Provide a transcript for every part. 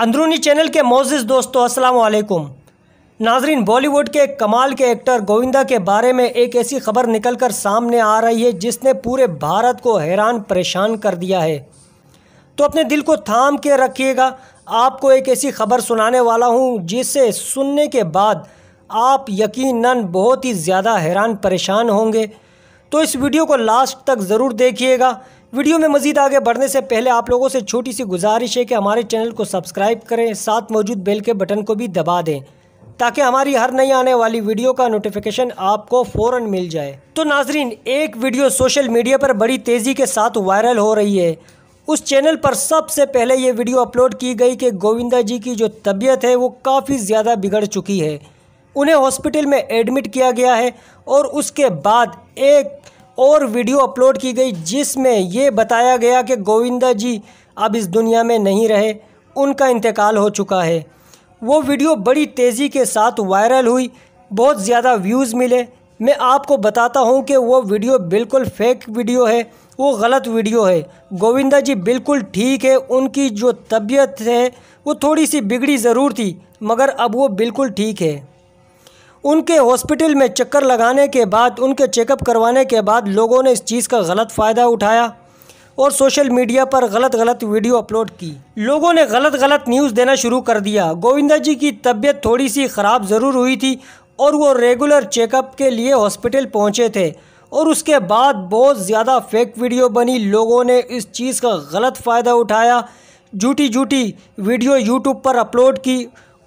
अंदरूनी चैनल के मोजिज़ दोस्तों अस्सलाम वालेकुम नाजरीन बॉलीवुड के कमाल के एक्टर गोविंदा के बारे में एक ऐसी खबर निकलकर सामने आ रही है जिसने पूरे भारत को हैरान परेशान कर दिया है तो अपने दिल को थाम के रखिएगा आपको एक ऐसी खबर सुनाने वाला हूँ जिसे सुनने के बाद आप यकीनन बहुत ही ज़्यादा हैरान परेशान होंगे तो इस वीडियो को लास्ट तक ज़रूर देखिएगा वीडियो में मजीद आगे बढ़ने से पहले आप लोगों से छोटी सी गुजारिश है कि हमारे चैनल को सब्सक्राइब करें साथ मौजूद बेल के बटन को भी दबा दें ताकि हमारी हर नई आने वाली वीडियो का नोटिफिकेशन आपको फ़ौर मिल जाए तो नाजरीन एक वीडियो सोशल मीडिया पर बड़ी तेज़ी के साथ वायरल हो रही है उस चैनल पर सबसे पहले ये वीडियो अपलोड की गई कि गोविंदा जी की जो तबीयत है वो काफ़ी ज़्यादा बिगड़ चुकी है उन्हें हॉस्पिटल में एडमिट किया गया है और उसके बाद एक और वीडियो अपलोड की गई जिसमें ये बताया गया कि गोविंदा जी अब इस दुनिया में नहीं रहे उनका इंतकाल हो चुका है वो वीडियो बड़ी तेज़ी के साथ वायरल हुई बहुत ज़्यादा व्यूज़ मिले मैं आपको बताता हूँ कि वो वीडियो बिल्कुल फेक वीडियो है वो गलत वीडियो है गोविंदा जी बिल्कुल ठीक है उनकी जो तबीयत है वो थोड़ी सी बिगड़ी ज़रूर थी मगर अब वो बिल्कुल ठीक है उनके हॉस्पिटल में चक्कर लगाने के बाद उनके चेकअप करवाने के बाद लोगों ने इस चीज़ का गलत फ़ायदा उठाया और सोशल मीडिया पर गलत गलत वीडियो अपलोड की लोगों ने गलत गलत न्यूज़ देना शुरू कर दिया गोविंदा जी की तबीयत थोड़ी सी ख़राब ज़रूर हुई थी और वो रेगुलर चेकअप के लिए हॉस्पिटल पहुँचे थे और उसके बाद बहुत ज़्यादा फेक वीडियो बनी लोगों ने इस चीज़ का गलत फ़ायदा उठाया झूठी झूठी वीडियो यूट्यूब पर अपलोड की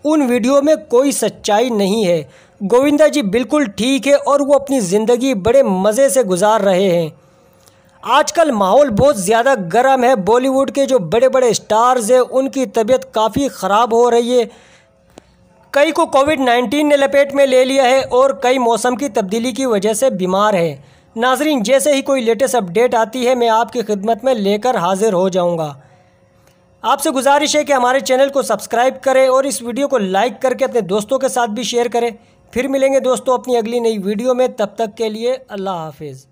उन वीडियो में कोई सच्चाई नहीं है गोविंदा जी बिल्कुल ठीक है और वो अपनी ज़िंदगी बड़े मज़े से गुजार रहे हैं आजकल माहौल बहुत ज़्यादा गर्म है बॉलीवुड के जो बड़े बड़े स्टार्स हैं उनकी तबीयत काफ़ी ख़राब हो रही है कई को कोविड 19 ने लपेट में ले लिया है और कई मौसम की तब्दीली की वजह से बीमार है नाजरीन जैसे ही कोई लेटेस्ट अपडेट आती है मैं आपकी खिदमत में लेकर हाजिर हो जाऊँगा आपसे गुजारिश है कि हमारे चैनल को सब्सक्राइब करें और इस वीडियो को लाइक करके अपने दोस्तों के साथ भी शेयर करें फिर मिलेंगे दोस्तों अपनी अगली नई वीडियो में तब तक के लिए अल्लाह हाफिज़